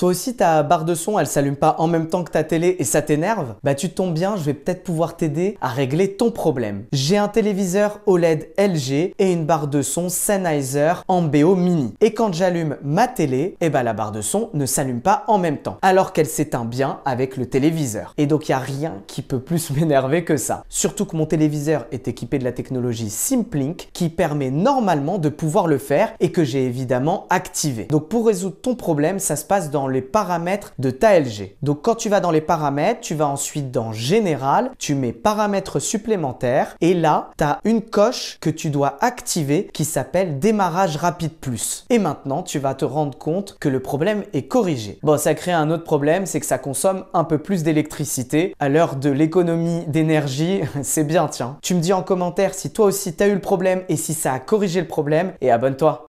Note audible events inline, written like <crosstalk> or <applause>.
Toi aussi, ta barre de son, elle s'allume pas en même temps que ta télé et ça t'énerve Bah tu tombes bien, je vais peut-être pouvoir t'aider à régler ton problème. J'ai un téléviseur OLED LG et une barre de son Sennheiser BO Mini. Et quand j'allume ma télé, eh bah la barre de son ne s'allume pas en même temps, alors qu'elle s'éteint bien avec le téléviseur. Et donc il n'y a rien qui peut plus <laughs> m'énerver que ça. Surtout que mon téléviseur est équipé de la technologie Simplink qui permet normalement de pouvoir le faire et que j'ai évidemment activé. Donc pour résoudre ton problème, ça se passe dans le les paramètres de ta LG. Donc quand tu vas dans les paramètres, tu vas ensuite dans Général, tu mets Paramètres supplémentaires et là, tu as une coche que tu dois activer qui s'appelle Démarrage rapide plus. Et maintenant, tu vas te rendre compte que le problème est corrigé. Bon, ça crée un autre problème, c'est que ça consomme un peu plus d'électricité. À l'heure de l'économie d'énergie, <laughs> c'est bien tiens. Tu me dis en commentaire si toi aussi tu as eu le problème et si ça a corrigé le problème et abonne-toi.